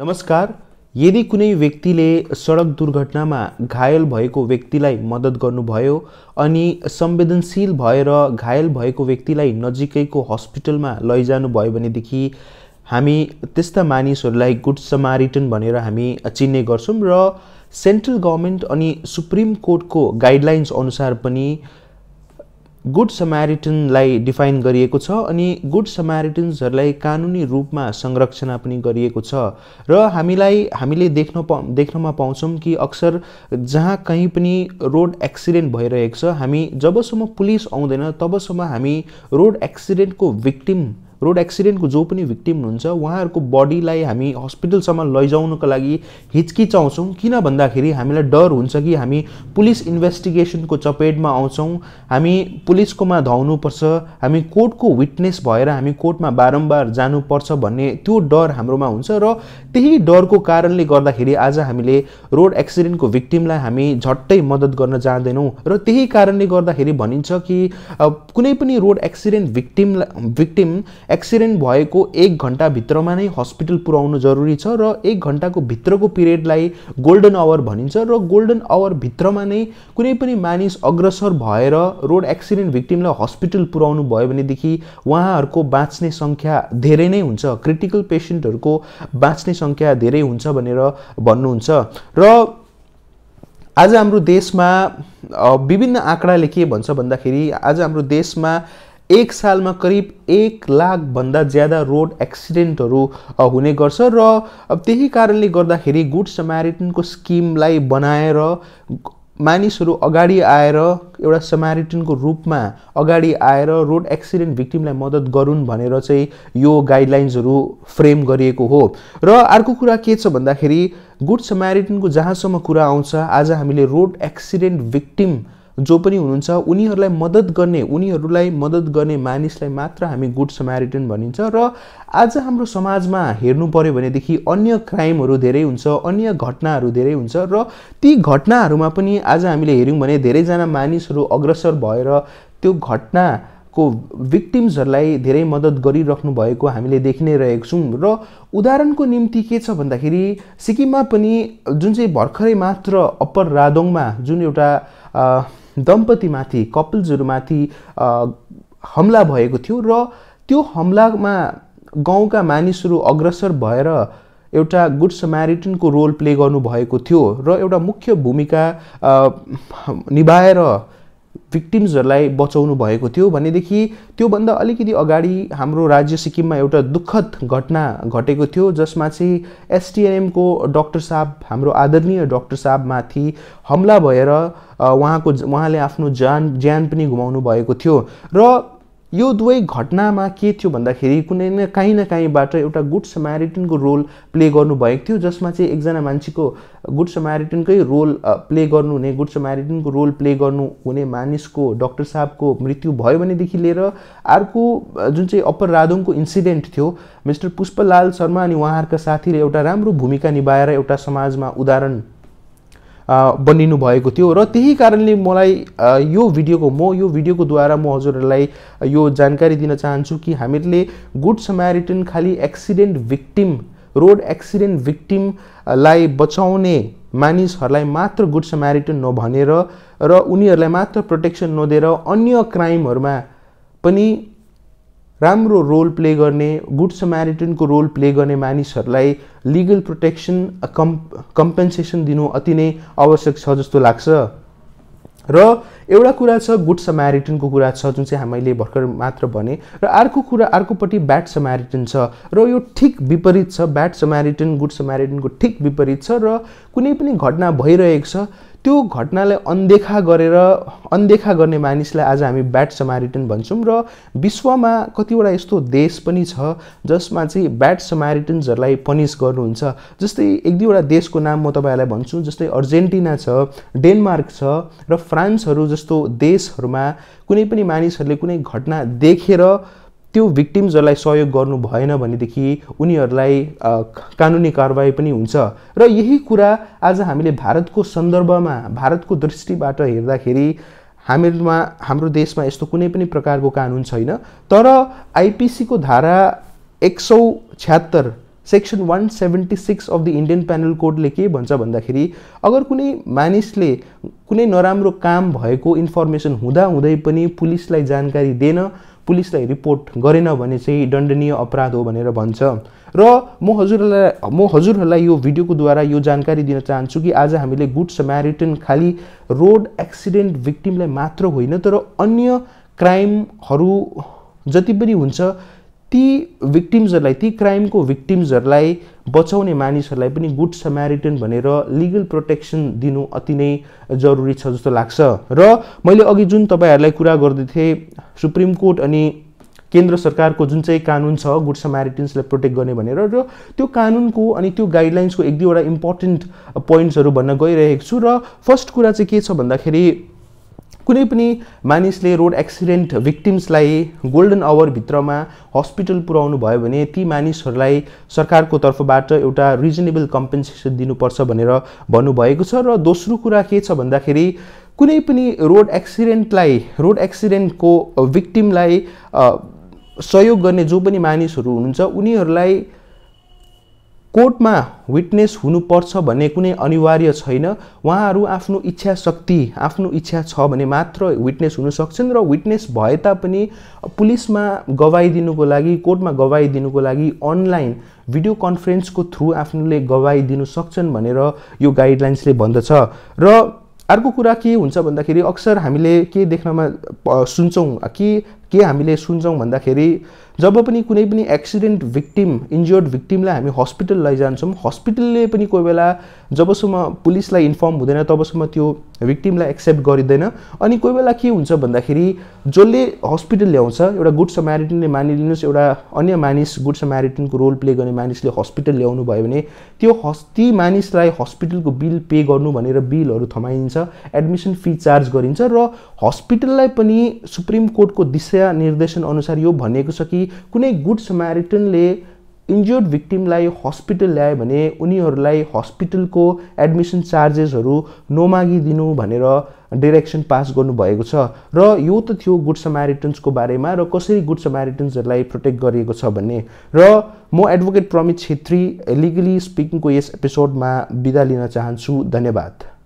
नमस्कार यदि कुनै व्यक्तिले सडक दुर्घटनामा घायल भएको व्यक्तिलाई मद्दत गर्नुभयो अनि संवेदनशील भएर घायल भएको व्यक्तिलाई नजिकैको हस्पिटलमा लैजानुभयो भनेदेखि हामी त्यस्ता मानिसहरूलाई गुड समारिटन भनेर हामी चिन्ने गर्छौँ र सेन्ट्रल गभर्मेन्ट अनि सुप्रिम कोर्टको गाइडलाइन्स अनुसार पनि गुड समारिटनलाई डिफाइन गरिएको छ अनि गुड समारिटन्सहरूलाई कानुनी रूपमा संरक्षण पनि गरिएको छ र हामीलाई हामीले देख्न पाउ देख्नमा पाउँछौँ कि अक्सर जहाँ कहीँ पनि रोड एक्सिडेन्ट भइरहेको छ हामी जबसम्म पुलिस आउँदैन तबसम्म हामी रोड एक्सिडेन्टको भिक्टिम रोड एक्सिडेन्टको जो पनि भिक्टिम हुनुहुन्छ उहाँहरूको बडीलाई हामी हस्पिटलसम्म लैजाउनको लागि हिचकिचाउँछौँ किन भन्दाखेरि हामीलाई डर हुन्छ कि हामी पुलिस इन्भेस्टिगेसनको चपेटमा आउँछौँ हामी पुलिसकोमा धाउनुपर्छ हामी कोर्टको विटनेस भएर हामी कोर्टमा बारम्बार जानुपर्छ भन्ने त्यो डर हाम्रोमा हुन्छ र त्यही डरको कारणले गर्दाखेरि आज हामीले रोड एक्सिडेन्टको भिक्टिमलाई हामी झट्टै मद्दत गर्न जाँदैनौँ र त्यही कारणले गर्दाखेरि भनिन्छ कि कुनै पनि रोड एक्सिडेन्ट भिक्टिमलाई भिक्टिम एक्सिडेन्ट भएको एक घन्टाभित्रमा नै हस्पिटल पुर्याउनु जरुरी छ र एक घन्टाको भित्रको पिरियडलाई गोल्डन आवर भनिन्छ र गोल्डन आवरभित्रमा नै कुनै पनि मानिस अग्रसर भएर रोड एक्सिडेन्ट भिक्टिमलाई हस्पिटल पुर्याउनु भयो भनेदेखि उहाँहरूको बाँच्ने सङ्ख्या धेरै नै हुन्छ क्रिटिकल पेसेन्टहरूको बाँच्ने सङ्ख्या धेरै हुन्छ भनेर भन्नुहुन्छ र आज हाम्रो देशमा विभिन्न आँकडाले के भन्छ भन्दाखेरि आज हाम्रो देशमा एक सालमा करिब एक लाखभन्दा ज्यादा रोड एक्सिडेन्टहरू हुने गर्छ र त्यही कारणले गर्दाखेरि गुड समारिटनको स्किमलाई बनाएर मानिसहरू अगाडि आएर एउटा समारिटनको रूपमा अगाडि आएर रोड एक्सिडेन्ट भिक्टिमलाई मद्दत गरून् भनेर चाहिँ यो गाइडलाइन्सहरू फ्रेम गरिएको हो र अर्को कुरा के छ भन्दाखेरि गुड समारिटनको जहाँसम्म कुरा आउँछ आज हामीले रोड एक्सिडेन्ट भिक्टिम जो पनि हुनुहुन्छ उनीहरूलाई मद्दत गर्ने उनीहरूलाई मद्दत गर्ने मानिसलाई मात्र हामी गुड समेरिटन भनिन्छ र आज हाम्रो समाजमा हेर्नु पऱ्यो भनेदेखि अन्य क्राइमहरू धेरै हुन्छ अन्य घटनाहरू धेरै हुन्छ र ती घटनाहरूमा पनि आज हामीले हेऱ्यौँ भने धेरैजना मानिसहरू अग्रसर भएर त्यो घटना को भिक्टिम्सहरूलाई धेरै मद्दत गरिराख्नु भएको हामीले देखि नै रहेको छौँ र उदाहरणको निम्ति के छ भन्दाखेरि सिक्किममा पनि जुन चाहिँ भर्खरै मात्र अप्पर रादोङमा जुन एउटा दम्पतिमाथि कपल्सहरूमाथि हमला भएको थियो र त्यो हमलामा गाउँका मानिसहरू अग्रसर भएर एउटा गुड समेरिटनको रोल प्ले गर्नुभएको थियो र एउटा मुख्य भूमिका निभाएर भिक्टिम्सहरूलाई बचाउनु भएको थियो भनेदेखि त्योभन्दा अलिकति अगाडि हाम्रो राज्य सिक्किममा एउटा दुःखद घटना घटेको थियो जसमा चाहिँ एसटिएनएमको डक्टर साहब हाम्रो आदरणीय डक्टर साहबमाथि हमला भएर उहाँको उहाँले आफ्नो ज्यान ज्यान पनि घुमाउनु भएको थियो र यो दुवै घटनामा के थियो भन्दाखेरि कुनै न काहीँ न काहीँबाट एउटा गुड समारिटनको रोल प्ले गर्नुभएको थियो जसमा चाहिँ एकजना मान्छेको गुड समारिटनकै रोल प्ले गर्नु हुने गुड समारिटनको रोल प्ले गर्नु हुने मानिसको डक्टर साहबको मृत्यु भयो भनेदेखि लिएर अर्को जुन चाहिँ अप्पर राधुङको इन्सिडेन्ट थियो मिस्टर पुष्पलाल शर्मा अनि उहाँहरूका साथीले एउटा राम्रो भूमिका निभाएर एउटा समाजमा उदाहरण बनिनु भएको थियो र त्यही कारणले मलाई यो भिडियोको म यो भिडियोको द्वारा म हजुरहरूलाई यो जानकारी दिन चाहन्छु कि हामीले गुड समेरिटन खालि एक्सिडेन्ट भिक्टिम रोड एक्सिडेन्ट भिक्टिमलाई बचाउने मानिसहरूलाई मात्र गुड समारिटन नभनेर र उनीहरूलाई मात्र प्रोटेक्सन नदिएर अन्य क्राइमहरूमा पनि राम्रो रोल प्ले गर्ने गुड समेरिटनको रोल प्ले गर्ने मानिसहरूलाई लिगल प्रोटेक्सन कम् कम्पेन्सेसन दिनु अति नै आवश्यक छ जस्तो लाग्छ र एउटा कुरा छ गुड समेरिटनको कुरा छ जुन चाहिँ हामीले भर्खर मात्र भने र अर्को कुरा अर्कोपट्टि ब्याड समेरिटन छ र यो ठिक विपरीत छ ब्याड समेरिटन गुड समेरिटनको ठिक विपरीत छ र कुनै पनि घटना भइरहेको छ त्यो घटनालाई अनदेखा गरेर अनदेखा गर्ने मानिसलाई आज हामी ब्याड समारिटन भन्छौँ र विश्वमा कतिवटा यस्तो देश पनि छ जसमा चाहिँ ब्याड समारिटन्सहरूलाई पनिस गर्नुहुन्छ जस्तै एक दुईवटा देशको नाम म तपाईँहरूलाई भन्छु जस्तै अर्जेन्टिना छ डेनमार्क छ र फ्रान्सहरू जस्तो देशहरूमा कुनै पनि मानिसहरूले कुनै घटना देखेर त्यो भिक्टिम्सहरूलाई सहयोग गर्नु भएन भनेदेखि उनीहरूलाई कानुनी कारवाही पनि हुन्छ र यही कुरा आज हामीले भारतको सन्दर्भमा भारतको दृष्टिबाट हेर्दाखेरि हामीमा हाम्रो देशमा यस्तो कुनै पनि प्रकारको कानुन छैन तर आइपिसीको धारा एक सौ छ्यात्तर section one seventy six of the Indian penal कोडले के भन्छ भन्दाखेरि अगर कुनै मानिसले कुनै नराम्रो काम भएको इन्फर्मेसन हुँदाहुँदै पनि पुलिसलाई जानकारी दिएन पुलिसलाई रिपोर्ट गरेन भने चाहिँ दण्डनीय अपराध हो भनेर भन्छ र म हजुरहरूलाई म हजुरहरूलाई यो भिडियोको द्वारा यो जानकारी दिन चाहन्छु कि आज हामीले गुड समेरिटन खालि रोड एक्सिडेन्ट भिक्टिमलाई मात्र होइन तर अन्य क्राइमहरू जति पनि हुन्छ ती भिक्टिम्सहरूलाई ती क्राइमको भिक्टिम्सहरूलाई बचाउने मानिसहरूलाई पनि गुड समेरिटन भनेर लिगल प्रोटेक्सन दिनु अति नै जरुरी छ जस्तो लाग्छ र मैले अघि जुन तपाईँहरूलाई कुरा गर्दै थिएँ सुप्रिम कोर्ट अनि केन्द्र सरकारको जुन चाहिँ कानुन छ गुड समारिटन्सलाई प्रोटेक्ट गर्ने भनेर र त्यो कानुनको अनि त्यो गाइडलाइन्सको एक दुईवटा इम्पोर्टेन्ट पोइन्ट्सहरू भन्न गइरहेको छु र फर्स्ट कुरा चाहिँ के छ भन्दाखेरि कुनै पनि मानिसले रोड एक्सिडेन्ट भिक्टिम्सलाई गोल्डन आवरभित्रमा हस्पिटल पुर्याउनु भयो भने ती मानिसहरूलाई सरकारको तर्फबाट एउटा रिजनेबल कम्पेन्सेसन दिनुपर्छ भनेर भन्नुभएको छ र दोस्रो कुरा के छ भन्दाखेरि कुनै पनि रोड एक्सिडेन्टलाई रोड एक्सिडेन्टको भिक्टिमलाई सहयोग गर्ने जो पनि मानिसहरू हुनुहुन्छ उनीहरूलाई कोर्टमा विटनेस हुनुपर्छ भन्ने कुनै अनिवार्य छैन उहाँहरू आफ्नो इच्छा शक्ति आफ्नो इच्छा छ भने मात्र विटनेस हुन सक्छन् र विटनेस भए तापनि पुलिसमा गवाई दिनुको लागि कोर्टमा गवाई दिनुको लागि अनलाइन भिडियो कन्फरेन्सको थ्रु आफ्नोले दिनु सक्छन् भनेर यो गाइडलाइन्सले भन्दछ र अर्को कुरा के हुन्छ भन्दाखेरि अक्सर हामीले के देख्नमा सुन्छौँ कि के हामीले सुन्छौँ भन्दाखेरि जब पनि कुनै पनि एक्सिडेन्ट भिक्टिम इन्जर्ड भिक्टिमलाई हामी हस्पिटल लैजान्छौँ हस्पिटलले पनि कोही बेला जबसम्म पुलिसलाई इन्फर्म हुँदैन तबसम्म त्यो भिक्टिमलाई एक्सेप्ट गरिँदैन अनि कोही बेला के हुन्छ भन्दाखेरि जसले हस्पिटल ल्याउँछ एउटा गुड समेरिटनले मानिलिनुहोस् एउटा अन्य मानिस गुड समेरिटनको रोल प्ले गर्ने मानिसले हस्पिटल ल्याउनु भयो भने त्यो हस् ती मानिसलाई हस्पिटलको बिल पे गर्नु भनेर बिलहरू थमाइन्छ एडमिसन फी चार्ज गरिन्छ र हस्पिटललाई पनि सुप्रिम कोर्टको दिशा निर्देशन अनुसार यो भनिएको छ कि कुनै गुड समारिटनले इन्जोर्ड भिक्टिमलाई हस्पिटल ल्यायो भने उनीहरूलाई हस्पिटलको एडमिसन चार्जेसहरू नमागिदिनु भनेर डिरेक्सन पास गर्नुभएको छ र यो त थियो गुड समारिटन्सको बारेमा र कसरी गुड समारिटन्सहरूलाई प्रोटेक्ट गरिएको छ भन्ने र म एडभोकेट प्रमित छेत्री लिगली स्पिकिङको यस एपिसोडमा बिदा लिन चाहन्छु धन्यवाद